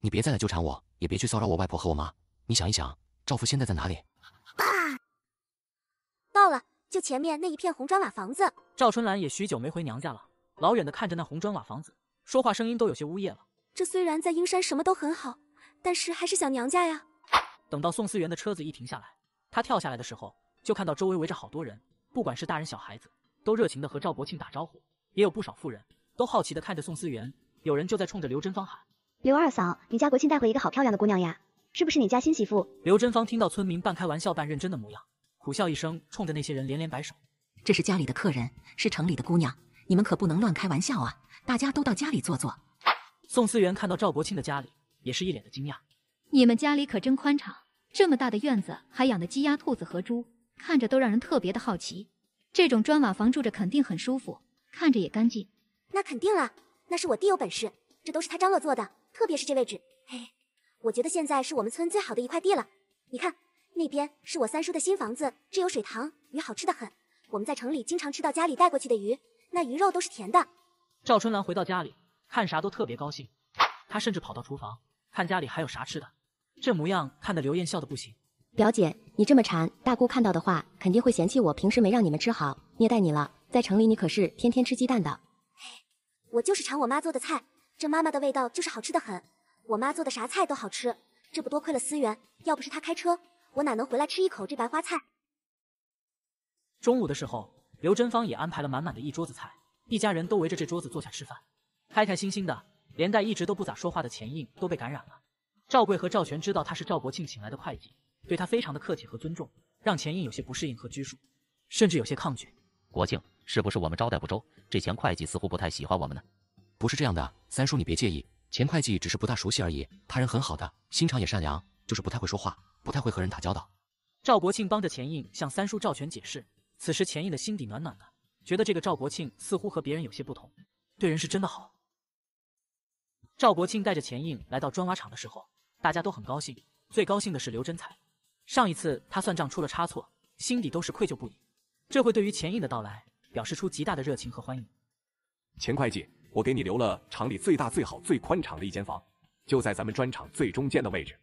你别再来纠缠我，也别去骚扰我外婆和我妈。你想一想，赵父现在在哪里？到了，就前面那一片红砖瓦房子。赵春兰也许久没回娘家了，老远的看着那红砖瓦房子，说话声音都有些呜咽了。这虽然在英山什么都很好，但是还是想娘家呀。等到宋思源的车子一停下来，他跳下来的时候，就看到周围围着好多人，不管是大人小孩子，都热情的和赵国庆打招呼，也有不少妇人都好奇的看着宋思源，有人就在冲着刘珍芳喊。刘二嫂，你家国庆带回一个好漂亮的姑娘呀？是不是你家新媳妇？刘珍芳听到村民半开玩笑半认真的模样，苦笑一声，冲着那些人连连摆手：“这是家里的客人，是城里的姑娘，你们可不能乱开玩笑啊！大家都到家里坐坐。”宋思源看到赵国庆的家里，也是一脸的惊讶：“你们家里可真宽敞，这么大的院子，还养的鸡鸭兔子和猪，看着都让人特别的好奇。这种砖瓦房住着肯定很舒服，看着也干净。”“那肯定了，那是我弟有本事，这都是他张罗做的。”特别是这位置，嘿，我觉得现在是我们村最好的一块地了。你看，那边是我三叔的新房子，这有水塘，鱼好吃的很。我们在城里经常吃到家里带过去的鱼，那鱼肉都是甜的。赵春兰回到家里，看啥都特别高兴，她甚至跑到厨房看家里还有啥吃的。这模样看得刘艳笑的不行。表姐，你这么馋，大姑看到的话肯定会嫌弃我平时没让你们吃好，虐待你了。在城里你可是天天吃鸡蛋的。嘿，我就是馋我妈做的菜。这妈妈的味道就是好吃的很，我妈做的啥菜都好吃。这不多亏了思源，要不是他开车，我哪能回来吃一口这白花菜？中午的时候，刘珍芳也安排了满满的一桌子菜，一家人都围着这桌子坐下吃饭，开开心心的。连带一直都不咋说话的钱印都被感染了。赵贵和赵全知道他是赵国庆请来的会计，对他非常的客气和尊重，让钱印有些不适应和拘束，甚至有些抗拒。国庆，是不是我们招待不周？这钱会计似乎不太喜欢我们呢？不是这样的，三叔你别介意，钱会计只是不大熟悉而已。他人很好的，心肠也善良，就是不太会说话，不太会和人打交道。赵国庆帮着钱印向三叔赵全解释。此时钱印的心底暖暖的，觉得这个赵国庆似乎和别人有些不同，对人是真的好。赵国庆带着钱印来到砖瓦厂的时候，大家都很高兴。最高兴的是刘真才，上一次他算账出了差错，心底都是愧疚不已。这会对于钱印的到来，表示出极大的热情和欢迎。钱会计。我给你留了厂里最大、最好、最宽敞的一间房，就在咱们砖厂最中间的位置。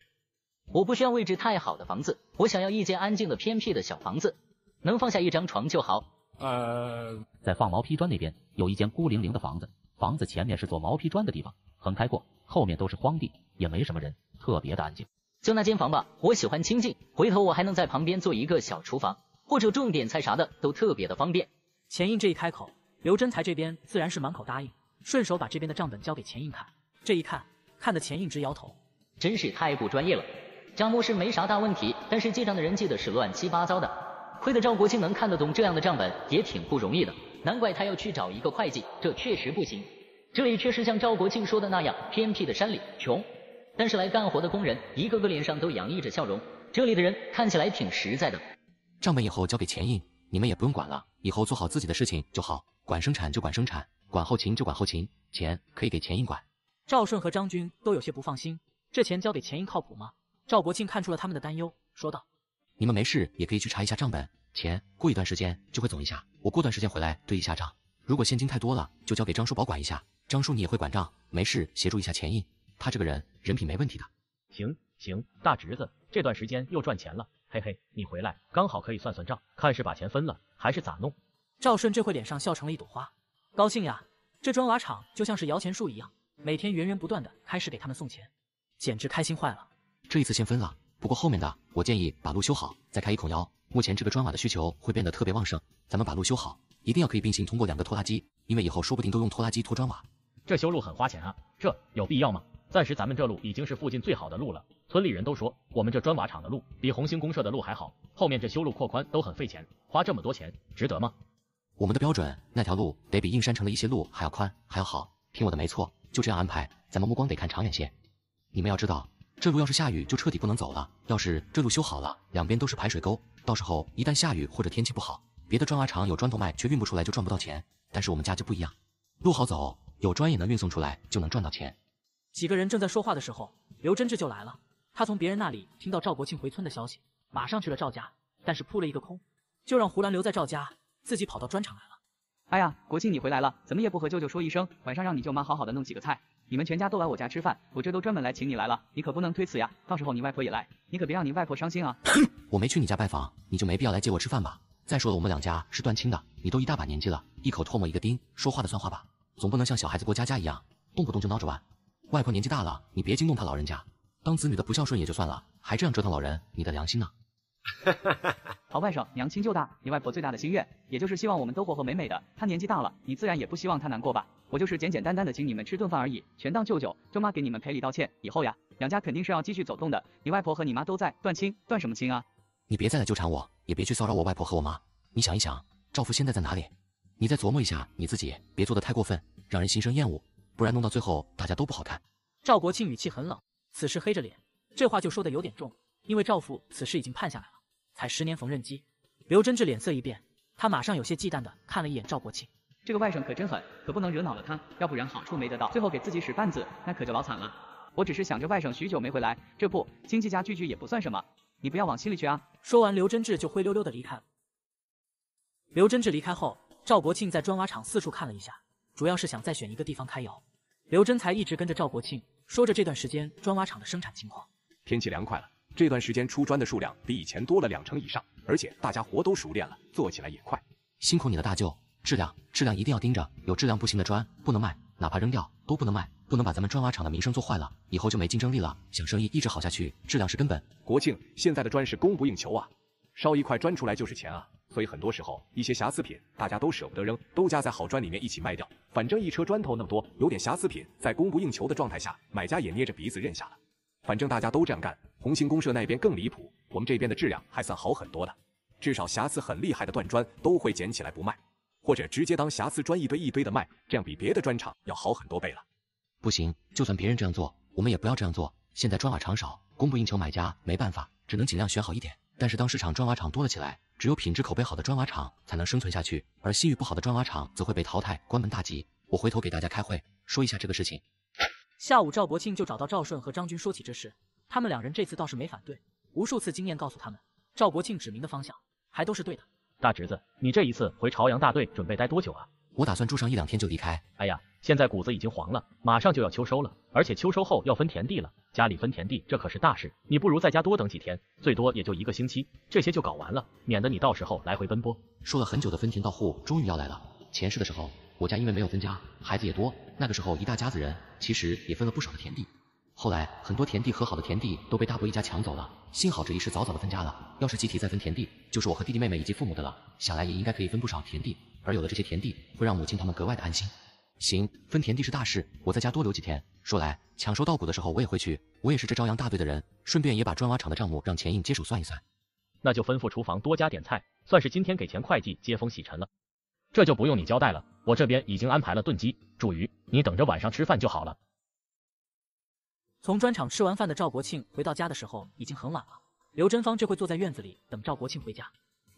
我不需要位置太好的房子，我想要一间安静的偏僻的小房子，能放下一张床就好。呃，在放毛坯砖那边有一间孤零零的房子，房子前面是做毛坯砖的地方，很开阔，后面都是荒地，也没什么人，特别的安静。就那间房吧，我喜欢清静，回头我还能在旁边做一个小厨房，或者种点菜啥的，都特别的方便。钱印这一开口，刘真才这边自然是满口答应。顺手把这边的账本交给钱印看，这一看，看的钱印直摇头，真是太不专业了。账目是没啥大问题，但是记账的人记得是乱七八糟的。亏得赵国庆能看得懂这样的账本，也挺不容易的。难怪他要去找一个会计，这确实不行。这里确实像赵国庆说的那样，偏僻的山里，穷。但是来干活的工人一个个脸上都洋溢着笑容，这里的人看起来挺实在的。账本以后交给钱印，你们也不用管了，以后做好自己的事情就好，管生产就管生产。管后勤就管后勤，钱可以给钱印管。赵顺和张军都有些不放心，这钱交给钱印靠谱吗？赵国庆看出了他们的担忧，说道：“你们没事也可以去查一下账本，钱过一段时间就会总一下，我过段时间回来对一下账。如果现金太多了，就交给张叔保管一下。张叔你也会管账，没事协助一下钱印，他这个人人品没问题的。”行行，大侄子，这段时间又赚钱了，嘿嘿，你回来刚好可以算算账，看是把钱分了还是咋弄。赵顺这会脸上笑成了一朵花。高兴呀！这砖瓦厂就像是摇钱树一样，每天源源不断的开始给他们送钱，简直开心坏了。这一次先分了，不过后面的我建议把路修好，再开一孔窑。目前这个砖瓦的需求会变得特别旺盛，咱们把路修好，一定要可以并行通过两个拖拉机，因为以后说不定都用拖拉机拖砖瓦。这修路很花钱啊，这有必要吗？暂时咱们这路已经是附近最好的路了，村里人都说我们这砖瓦厂的路比红星公社的路还好。后面这修路扩宽都很费钱，花这么多钱值得吗？我们的标准，那条路得比映山城的一些路还要宽，还要好。听我的没错，就这样安排。咱们目光得看长远些。你们要知道，这路要是下雨就彻底不能走了。要是这路修好了，两边都是排水沟，到时候一旦下雨或者天气不好，别的砖瓦厂有砖头卖却运不出来就赚不到钱。但是我们家就不一样，路好走，有砖也能运送出来，就能赚到钱。几个人正在说话的时候，刘真志就来了。他从别人那里听到赵国庆回村的消息，马上去了赵家，但是扑了一个空，就让胡兰留在赵家。自己跑到砖厂来了。哎呀，国庆你回来了，怎么也不和舅舅说一声？晚上让你舅妈好好的弄几个菜，你们全家都来我家吃饭，我这都专门来请你来了，你可不能推辞呀。到时候你外婆也来，你可别让你外婆伤心啊。我没去你家拜访，你就没必要来接我吃饭吧？再说了，我们两家是断亲的，你都一大把年纪了，一口唾沫一个钉，说话的算话吧，总不能像小孩子过家家一样，动不动就闹着玩。外婆年纪大了，你别惊动她老人家。当子女的不孝顺也就算了，还这样折腾老人，你的良心呢？哈 陶外甥，娘亲就大，你外婆最大的心愿，也就是希望我们都和和美美的。她年纪大了，你自然也不希望她难过吧？我就是简简单单的请你们吃顿饭而已，全当舅舅舅妈给你们赔礼道歉。以后呀，两家肯定是要继续走动的。你外婆和你妈都在，断亲断什么亲啊？你别再来纠缠我，也别去骚扰我外婆和我妈。你想一想，赵福现在在哪里？你再琢磨一下你自己，别做的太过分，让人心生厌恶，不然弄到最后大家都不好看。赵国庆语气很冷，此时黑着脸，这话就说的有点重。因为赵父此事已经判下来了，才十年缝纫机。刘真志脸色一变，他马上有些忌惮的看了一眼赵国庆，这个外甥可真狠，可不能惹恼了他，要不然好处没得到，最后给自己使绊子，那可就老惨了。我只是想着外甥许久没回来，这不亲戚家聚聚也不算什么，你不要往心里去啊。说完，刘真志就灰溜溜的离开了。刘真志离开后，赵国庆在砖瓦厂四处看了一下，主要是想再选一个地方开窑。刘真才一直跟着赵国庆，说着这段时间砖瓦厂的生产情况。天气凉快了。这段时间出砖的数量比以前多了两成以上，而且大家活都熟练了，做起来也快。辛苦你了，大舅，质量质量一定要盯着，有质量不行的砖不能卖，哪怕扔掉都不能卖，不能把咱们砖瓦厂的名声做坏了，以后就没竞争力了。想生意一直好下去，质量是根本。国庆现在的砖是供不应求啊，烧一块砖出来就是钱啊，所以很多时候一些瑕疵品大家都舍不得扔，都加在好砖里面一起卖掉，反正一车砖头那么多，有点瑕疵品在供不应求的状态下，买家也捏着鼻子认下了，反正大家都这样干。红星公社那边更离谱，我们这边的质量还算好很多的，至少瑕疵很厉害的断砖都会捡起来不卖，或者直接当瑕疵砖一堆一堆的卖，这样比别的砖厂要好很多倍了。不行，就算别人这样做，我们也不要这样做。现在砖瓦厂少，供不应求，买家没办法，只能尽量选好一点。但是当市场砖瓦厂多了起来，只有品质口碑好的砖瓦厂才能生存下去，而信誉不好的砖瓦厂则会被淘汰，关门大吉。我回头给大家开会说一下这个事情。下午，赵国庆就找到赵顺和张军说起这事。他们两人这次倒是没反对，无数次经验告诉他们，赵国庆指明的方向还都是对的。大侄子，你这一次回朝阳大队准备待多久啊？我打算住上一两天就离开。哎呀，现在谷子已经黄了，马上就要秋收了，而且秋收后要分田地了，家里分田地这可是大事，你不如在家多等几天，最多也就一个星期，这些就搞完了，免得你到时候来回奔波。说了很久的分田到户终于要来了，前世的时候，我家因为没有分家，孩子也多，那个时候一大家子人其实也分了不少的田地。后来很多田地和好的田地都被大伯一家抢走了，幸好这一世早早的分家了，要是集体再分田地，就是我和弟弟妹妹以及父母的了，想来也应该可以分不少田地。而有了这些田地，会让母亲他们格外的安心。行，分田地是大事，我在家多留几天。说来抢收稻谷的时候我也会去，我也是这朝阳大队的人，顺便也把砖瓦厂的账目让钱印接手算一算。那就吩咐厨房多加点菜，算是今天给钱会计接风洗尘了。这就不用你交代了，我这边已经安排了炖鸡、煮鱼，你等着晚上吃饭就好了。从砖厂吃完饭的赵国庆回到家的时候已经很晚了。刘真芳这会坐在院子里等赵国庆回家。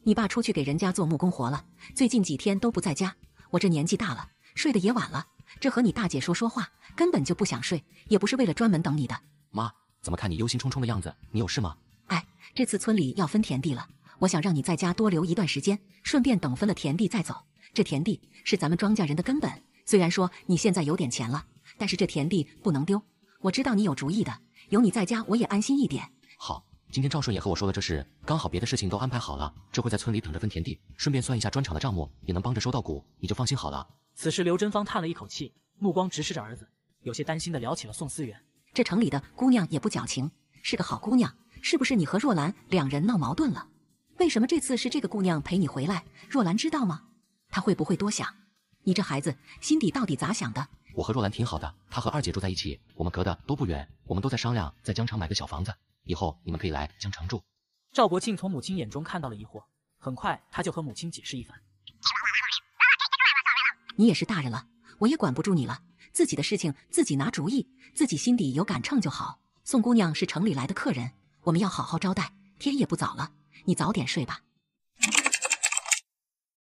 你爸出去给人家做木工活了，最近几天都不在家。我这年纪大了，睡得也晚了，这和你大姐说说话，根本就不想睡，也不是为了专门等你的。妈，怎么看你忧心忡忡的样子？你有事吗？哎，这次村里要分田地了，我想让你在家多留一段时间，顺便等分了田地再走。这田地是咱们庄稼人的根本，虽然说你现在有点钱了，但是这田地不能丢。我知道你有主意的，有你在家我也安心一点。好，今天赵顺也和我说了这事，刚好别的事情都安排好了，这会在村里等着分田地，顺便算一下砖厂的账目，也能帮着收稻谷，你就放心好了。此时，刘真芳叹了一口气，目光直视着儿子，有些担心地聊起了宋思远。这城里的姑娘也不矫情，是个好姑娘。是不是你和若兰两人闹矛盾了？为什么这次是这个姑娘陪你回来？若兰知道吗？她会不会多想？你这孩子心底到底咋想的？我和若兰挺好的，她和二姐住在一起，我们隔的都不远。我们都在商量在江城买个小房子，以后你们可以来江城住。赵国庆从母亲眼中看到了疑惑，很快他就和母亲解释一番。你也是大人了，我也管不住你了，自己的事情自己拿主意，自己心底有杆秤就好。宋姑娘是城里来的客人，我们要好好招待。天也不早了，你早点睡吧。